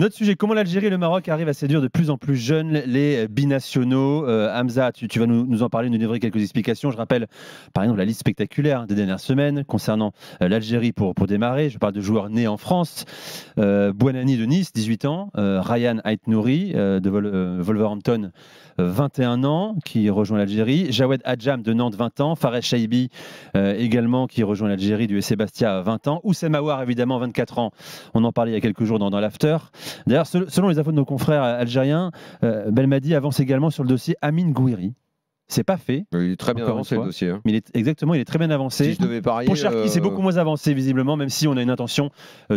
Notre sujet, comment l'Algérie et le Maroc arrivent à séduire de plus en plus jeunes les binationaux. Euh, Hamza, tu, vas nous, en parler, nous livrer quelques explications. Je rappelle, par exemple, la liste spectaculaire hein, des dernières semaines concernant euh, l'Algérie pour, démarrer. Je parle de joueurs nés en France. Euh, de Nice, 18 ans. Euh, Ryan Aitnouri de Wolverhampton, 21 ans, qui rejoint l'Algérie. Jawed Adjam de Nantes, 20 ans. Fares Shaibi également, qui rejoint l'Algérie du Sébastien, 20 ans. Oussem évidemment, 24 ans. On en parlait il y a quelques jours dans l'After. D'ailleurs, selon les infos de nos confrères euh, algériens, euh, Belmadi avance également sur le dossier Amine Gouiri. C'est pas fait. Il est très bien avancé le dossier. Hein. exactement, il est très bien avancé. Pour c'est euh, beaucoup moins avancé visiblement, même si on a une intention de,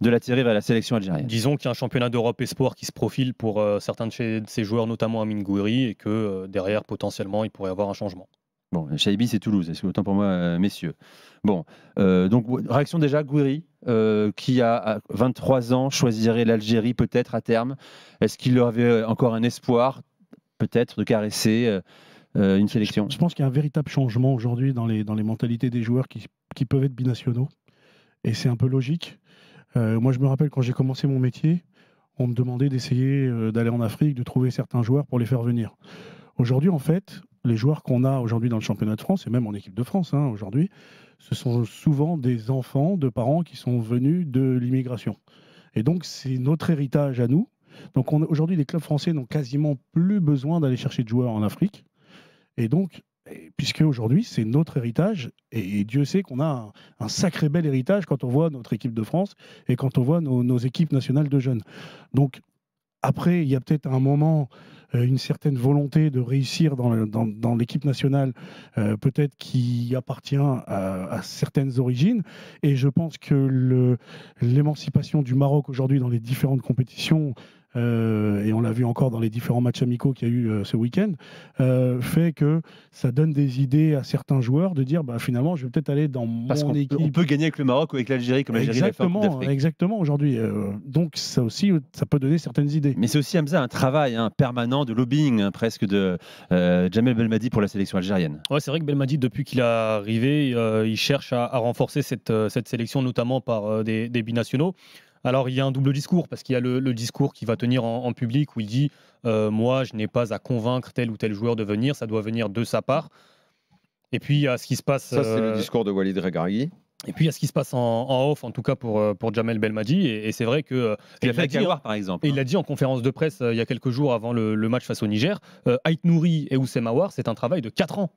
de l'attirer vers la sélection algérienne. Disons qu'il y a un championnat d'Europe espoir qui se profile pour certains de, ces joueurs, notamment Amine Gouiri, et que derrière, potentiellement, il pourrait y avoir un changement. Bon, Chaibi, c'est Toulouse. est autant pour moi, euh, messieurs Bon, euh, donc réaction déjà, Gouiri, euh, qui a 23 ans, choisirait l'Algérie peut-être à terme. Est-ce qu'il avait encore un espoir, peut-être, de caresser une sélection Je pense qu'il y a un véritable changement aujourd'hui dans les, dans les mentalités des joueurs qui, qui peuvent être binationaux. Et c'est un peu logique. moi, je me rappelle quand j'ai commencé mon métier, on me demandait d'essayer d'aller en Afrique, de trouver certains joueurs pour les faire venir. Aujourd'hui, en fait, les joueurs qu'on a aujourd'hui dans le championnat de France et même en équipe de France hein, aujourd'hui, ce sont souvent des enfants de parents qui sont venus de l'immigration. Et donc, c'est notre héritage à nous. Donc, aujourd'hui, les clubs français n'ont quasiment plus besoin d'aller chercher de joueurs en Afrique. Et donc, puisque aujourd'hui, c'est notre héritage, et Dieu sait qu'on a un, sacré bel héritage quand on voit notre équipe de France et quand on voit nos équipes nationales de jeunes. Donc, après, il y a peut-être un moment euh, une certaine volonté de réussir dans, l'équipe nationale, euh, peut-être qui appartient à, certaines origines. Et je pense que l'émancipation du Maroc aujourd'hui dans les différentes compétitions euh, et on l'a vu encore dans les différents matchs amicaux qu'il y a eu euh, ce week-end, euh, fait que ça donne des idées à certains joueurs de dire bah, finalement, je vais peut-être aller dans mon équipe. Parce on peut gagner avec le Maroc ou avec l'Algérie, comme l'Algérie Exactement, exactement aujourd'hui. donc, ça aussi, ça peut donner certaines idées. Mais c'est aussi, Hamza, un travail hein, permanent de lobbying, hein, presque, de Jamel Belmadi pour la sélection algérienne. Ouais, c'est vrai que Belmadi, depuis qu'il est arrivé, il cherche à, renforcer cette, sélection, notamment par des, des binationaux. Alors il y a un double discours, parce qu'il y a le, discours qui va tenir en, public où il dit euh, Moi, je n'ai pas à convaincre tel ou tel joueur de venir, ça doit venir de sa part. Et puis il y a ce qui se passe. Ça, c'est le euh, discours de Walid Regragui. Et puis il y a ce qui se passe en, off, en tout cas pour, euh, pour Jamel Belmadi. Et, c'est vrai que. Il a par exemple. il hein. a dit en conférence de presse il y a quelques jours avant le, match face au Niger aït Ait Nouri et Oussem c'est un travail de 4 ans.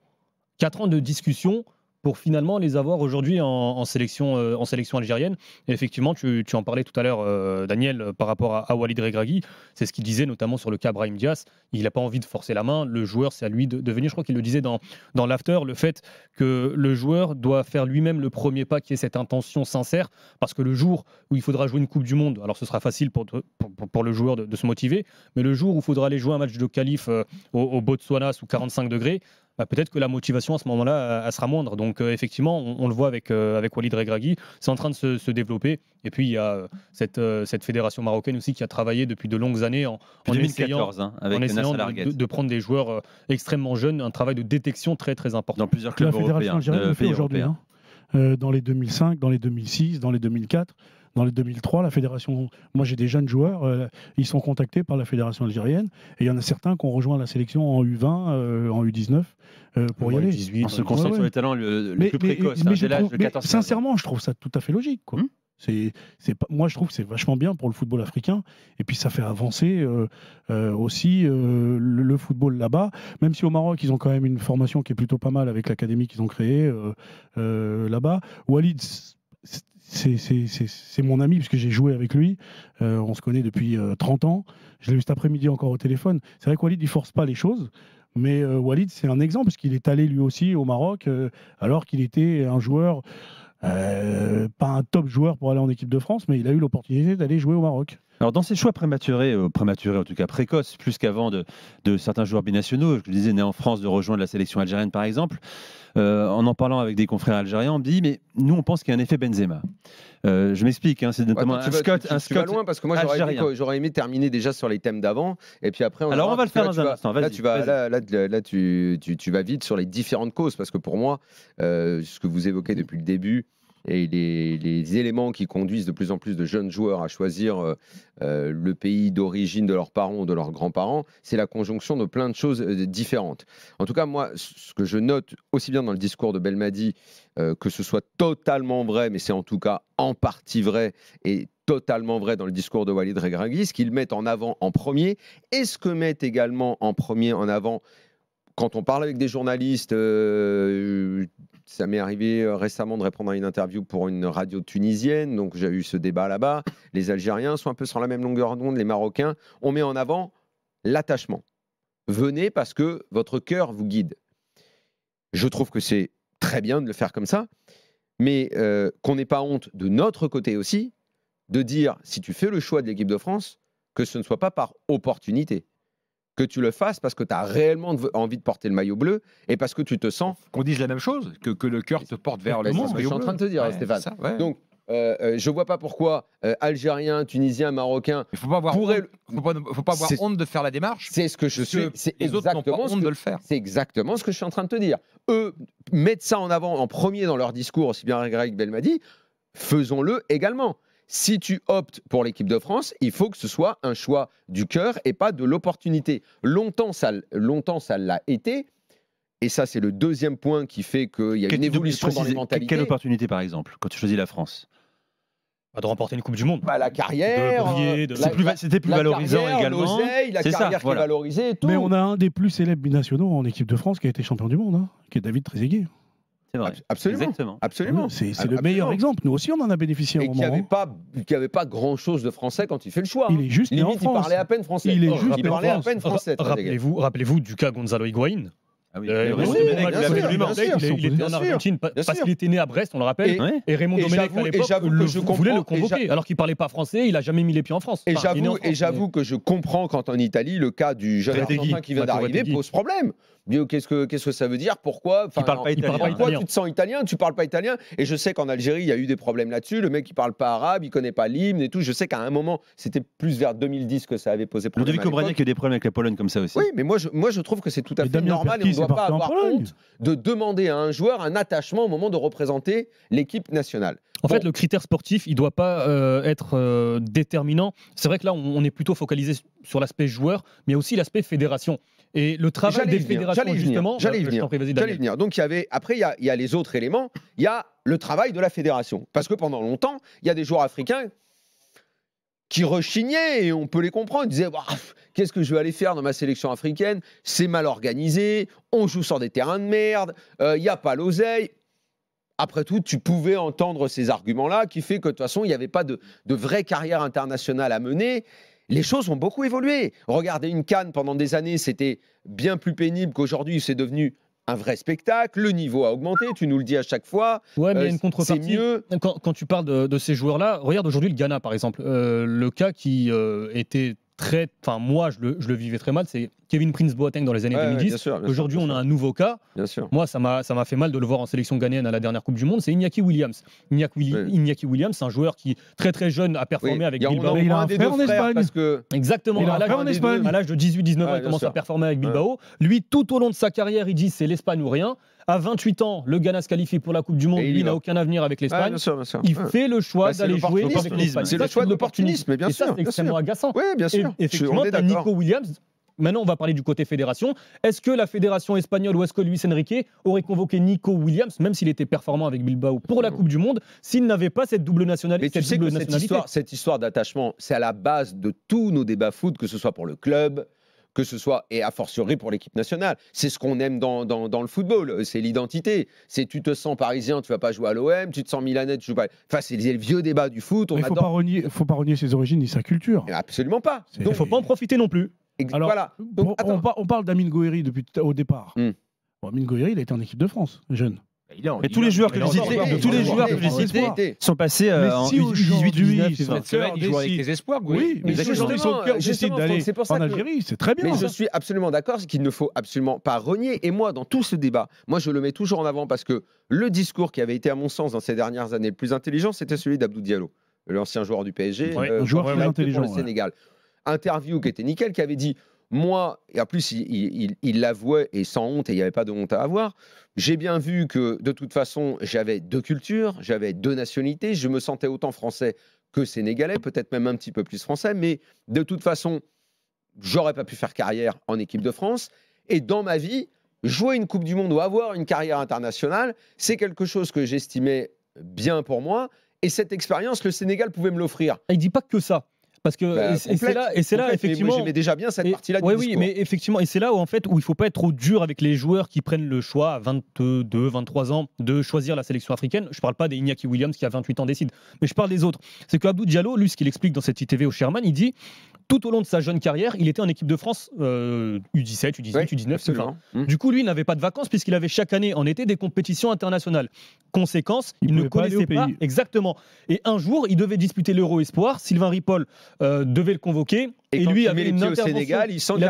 4 ans de discussion pour finalement les avoir aujourd'hui en, sélection, euh, en sélection algérienne. Et effectivement, tu, en parlais tout à l'heure, euh, Daniel, euh, par rapport à, Walid Regragui. C'est ce qu'il disait notamment sur le cas Brahim Diaz. Il n'a pas envie de forcer la main. Le joueur, c'est à lui de, venir. Je crois qu'il le disait dans, dans l'after, le fait que le joueur doit faire lui-même le premier pas, qui est cette intention sincère, parce que le jour où il faudra jouer une Coupe du Monde, alors ce sera facile pour, pour, le joueur de, se motiver, mais le jour où il faudra aller jouer un match de qualif au, au Botswana sous 45 degrés, bah, peut-être que la motivation à ce moment-là, elle sera moindre. Donc euh, effectivement, on, le voit avec, euh, avec Walid Regragui, c'est en train de se, développer. Et puis il y a euh, cette, fédération marocaine aussi qui a travaillé depuis de longues années en, essayant, hein, de, prendre des joueurs extrêmement jeunes, un travail de détection très très important. Dans plusieurs clubs la fédération européens, le fait aujourd'hui, hein. dans les 2005, dans les 2006, dans les 2004 dans les 2003, la fédération. Moi, j'ai des jeunes joueurs, euh, ils sont contactés par la fédération algérienne, et il y en a certains qui ont rejoint la sélection en U20, euh, en U19, euh, pour y aller. se concentrant sur les talents le, plus précoce, Sincèrement, je trouve ça tout à fait logique, quoi. Hmm. c'est, moi, je trouve que c'est vachement bien pour le football africain. Et puis, ça fait avancer aussi le, le, football là-bas. Même si au Maroc, ils ont quand même une formation qui est plutôt pas mal avec l'académie qu'ils ont créée là-bas. Walid, c'est mon ami, puisque j'ai joué avec lui. Euh, on se connaît depuis 30 euh, ans. Je l'ai vu cet après-midi encore au téléphone. C'est vrai que Walid, il force pas les choses. Mais euh, Walid, c'est un exemple, parce qu'il est allé lui aussi au Maroc, alors qu'il était un joueur, pas un top joueur pour aller en équipe de France, mais il a eu l'opportunité d'aller jouer au Maroc. Alors dans ces choix prématurés, euh, prématurés en tout cas précoces, plus qu'avant de, certains joueurs binationaux, je le disais, né en France, de rejoindre la sélection algérienne par exemple, euh, en en parlant avec des confrères algériens, on me dit, mais nous on pense qu'il y a un effet Benzema. Euh, je m'explique, hein, c'est notamment un, Scott, tu, un tu loin parce que moi j'aurais aimé, j'aurais terminer déjà sur les thèmes d'avant, et puis après... On Alors on va le faire dans un instant, Là, vas, là, tu, vas vite sur les différentes causes, parce que pour moi, ce que vous évoquez depuis le début, et les, éléments qui conduisent de plus en plus de jeunes joueurs à choisir euh, euh, le pays d'origine de leurs parents ou de leurs grands-parents, c'est la conjonction de plein de choses euh, différentes. En tout cas, moi, ce que je note aussi bien dans le discours de Belmadi, que ce soit totalement vrai, mais c'est en tout cas en partie vrai et totalement vrai dans le discours de Walid Regragui, ce qu'ils mettent en avant en premier, et ce que mettent également en premier en avant quand on parle avec des journalistes, ça m'est arrivé euh, récemment de répondre à une interview pour une radio tunisienne, donc j'ai eu ce débat là-bas. Les Algériens sont un peu sur la même longueur d'onde, les Marocains. On met en avant l'attachement. Venez parce que votre cœur vous guide. Je trouve que c'est très bien de le faire comme ça, mais euh, qu'on n'ait pas honte de notre côté aussi de dire, si tu fais le choix de l'équipe de France, que ce ne soit pas par opportunité que tu le fasses parce que tu as réellement envie de porter le maillot bleu et parce que tu te sens. Qu'on dise la même chose, que, que le cœur te porte vers le monde. C'est ce que je suis en train de te dire, Stéphane. Donc, euh, euh, je vois pas pourquoi Algérien, euh, Algériens, Tunisiens, Marocains. Il faut pas avoir, honte, faut pas, avoir honte de faire la démarche. C'est ce que je suis. C'est exactement honte de le faire. C'est exactement ce que je suis en train de te dire. Eux mettent ça en avant en premier dans leur discours, aussi bien Greg Bell m'a dit. Faisons-le également. Si tu optes pour l'équipe de France, il faut que ce soit un choix du cœur et pas de l'opportunité. Longtemps, ça longtemps, ça l'a été. Et ça, c'est le deuxième point qui fait qu'il y a une évolution dans mentalités. Quelle opportunité, par exemple, quand tu choisis la France bah, de remporter une Coupe du Monde. Bah, la carrière. C'était plus, valorisant carrière, également. La carrière qui Mais on a un des plus célèbres binationaux en équipe de France qui a été champion du monde, hein, qui est David Trezeguet. Absolument. Absolument. Ah c'est, le meilleur exemple. Nous aussi, on en a bénéficié. Et qui n'avait hein. pas, avait pas grand chose de français quand il fait le choix. Il est hein. juste Limite, il parlait à peine français. Il est oh, juste il parlait à peine français. Rappelez-vous, rappelez-vous du cas Gonzalo Higuaín Ah oui, euh, oui, il était en Argentine parce qu'il était né à Brest, on le rappelle. Et, Raymond Domenech, à l'époque, le, voulait le convoquer, alors qu'il ne parlait pas français, il n'a jamais mis les pieds en France. Et j'avoue, que je comprends quand en Italie, le cas du jeune Argentin qui vient d'arriver pose problème. Oh, qu'est-ce que, qu'est-ce que ça veut dire Pourquoi Tu pas italien. Pourquoi tu te sens italien Tu parles pas italien Et je sais qu'en Algérie, il y a eu des problèmes là-dessus. Le mec, il parle pas arabe, il connaît pas l'hymne et tout. Je sais qu'à un moment, c'était plus vers 2010 que ça avait posé problème. Ludovic Obraniak a des problèmes avec la Pologne comme ça aussi. Oui, mais moi, je, moi, je trouve que c'est tout à fait normal et on ne doit pas avoir honte de demander à un joueur un attachement au moment de représenter l'équipe nationale. En fait, le critère sportif, il ne doit pas euh, être euh, déterminant. C'est vrai que là, on, on est plutôt focalisé sur l'aspect joueur, mais aussi l'aspect fédération. Et le travail des fédérations, justement. J'allais euh, venir. venir. Donc, il y avait. Après, il y a, les autres éléments. Il y a le travail de la fédération. Parce que pendant longtemps, il y a des joueurs africains qui rechignaient, et on peut les comprendre, ils disaient Qu'est-ce que je vais aller faire dans ma sélection africaine C'est mal organisé, on joue sur des terrains de merde, euh, il y n'y a pas l'oseille. Après tout, tu pouvais entendre ces arguments-là qui fait que de toute façon, il n'y avait pas de, de vraie carrière internationale à mener les choses ont beaucoup évolué. Regardez une canne pendant des années, c'était bien plus pénible qu'aujourd'hui, c'est devenu un vrai spectacle, le niveau a augmenté, tu nous le dis à chaque fois. Ouais, mais euh, une contrepartie. Mieux. Quand, tu parles de, ces joueurs-là, regarde aujourd'hui le Ghana par exemple, euh, le cas qui euh, était très, enfin moi je le, vivais très mal, c'est Kevin Prince Boateng dans les années 2010. Aujourd'hui, on a un nouveau cas. Moi, ça m'a, ça m'a fait mal de le voir en sélection ghanéenne à la dernière Coupe du Monde. C'est Iñaki Williams. Iñaki, Williams, c'est un joueur qui très très jeune a performé avec Bilbao. Il a un en Espagne. Parce que... Exactement. Il a à l'âge de 18-19 ans, il commence à performer avec Bilbao. Lui, tout au long de sa carrière, il dit c'est l'Espagne ou rien. À 28 ans, le Ghana se qualifie pour la Coupe du Monde. il n'a aucun avenir avec l'Espagne. il fait le choix bah, d'aller jouer avec l'Espagne. C'est le choix de l'opportunisme, bien sûr. C'est extrêmement agaçant. Oui, bien sûr. Effectivement, Nico Williams Maintenant, on va parler du côté fédération. Est-ce que la fédération espagnole ou est-ce que Luis Enrique aurait convoqué Nico Williams, même s'il était performant avec Bilbao pour la Coupe du Monde, s'il n'avait pas cette double nationalité tu cette sais que cette histoire, d'attachement, c'est à la base de tous nos débats foot, que ce soit pour le club, que ce soit, et a fortiori pour l'équipe nationale. C'est ce qu'on aime dans, le football, euh, c'est l'identité. C'est tu te sens parisien, tu vas pas jouer à l'OM, tu te sens milanais, tu joues pas. Enfin, c'est le vieux débat du foot. Il ne faut, pas renier ses origines ni sa culture. Absolument pas. Il ne faut pas en profiter non plus. Alors, voilà. on, parle d'Amine Gouiri depuis au départ. Hmm. Amin il été en équipe de France, jeune. Et, tous les joueurs que j'ai cités, sont passés euh, en 18 semaine, ils jouent avec les espoirs. Oui, mais en Algérie, c'est très bien. je suis absolument d'accord qu'il ne faut absolument pas renier. Et moi, dans tout ce débat, moi je le mets toujours en avant parce que le discours qui avait été à mon sens dans ces dernières années le plus intelligent, c'était celui d'Abdou Diallo, l'ancien joueur du PSG, euh, joueur très intelligent, le Sénégal interview qui était nickel, qui avait dit moi, et en plus, il l'avouait et sans honte, et il n'y avait pas de honte à avoir, j'ai bien vu que de toute façon, j'avais deux cultures, j'avais deux nationalités, je me sentais autant français que sénégalais, peut-être même un petit peu plus français, mais de toute façon, j'aurais pas pu faire carrière en équipe de France. Et dans ma vie, jouer une Coupe du Monde ou avoir une carrière internationale, c'est quelque chose que j'estimais bien pour moi. Et cette expérience, le Sénégal pouvait me l'offrir. Il dit pas que ça. Parce que bah, et c'est là, là effectivement. J'aimais déjà bien cette partie-là. Oui, oui, mais effectivement, et c'est là où en fait où il faut pas être trop dur avec les joueurs qui prennent le choix à 22, 23 ans de choisir la sélection africaine. Je parle pas des Iñaki Williams qui à 28 ans décide, mais je parle des autres. C'est que Abdou Diallo, lui, ce qu'il explique dans cette ITV au Sherman, il dit tout au long de sa jeune carrière, il était en équipe de France U17, U18, U19, Du coup, lui n'avait pas de vacances puisqu'il avait chaque année en été des compétitions internationales. Conséquence, il, ne connaissait pas, pas exactement. Et un jour, il devait disputer l'Euro Espoir. Sylvain Ripoll euh, devait le convoquer. Et, lui il avait une intervention. Sénégal, il,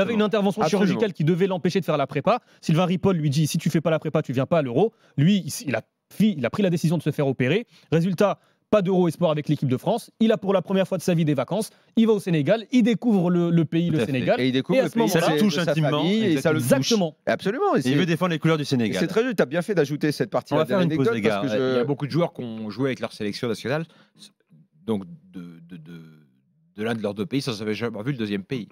avait intervention chirurgicale qui devait l'empêcher de faire la prépa. Sylvain Ripoll lui dit si tu fais pas la prépa, tu viens pas à l'Euro. Lui, il a, il a pris la décision de se faire opérer. Résultat, pas d'Euro Espoir avec l'équipe de France. Il a pour la première fois de sa vie des vacances. Il va au Sénégal, il découvre le, pays, le Sénégal. Et il découvre le pays, ça le touche intimement. et ça le Exactement. Absolument. il veut défendre les couleurs du Sénégal. C'est très juste. Tu as bien fait d'ajouter cette partie-là. On Il y a beaucoup de joueurs qui ont joué avec leur sélection nationale donc de, de, l'un de leurs deux pays sans avoir jamais vu le deuxième pays.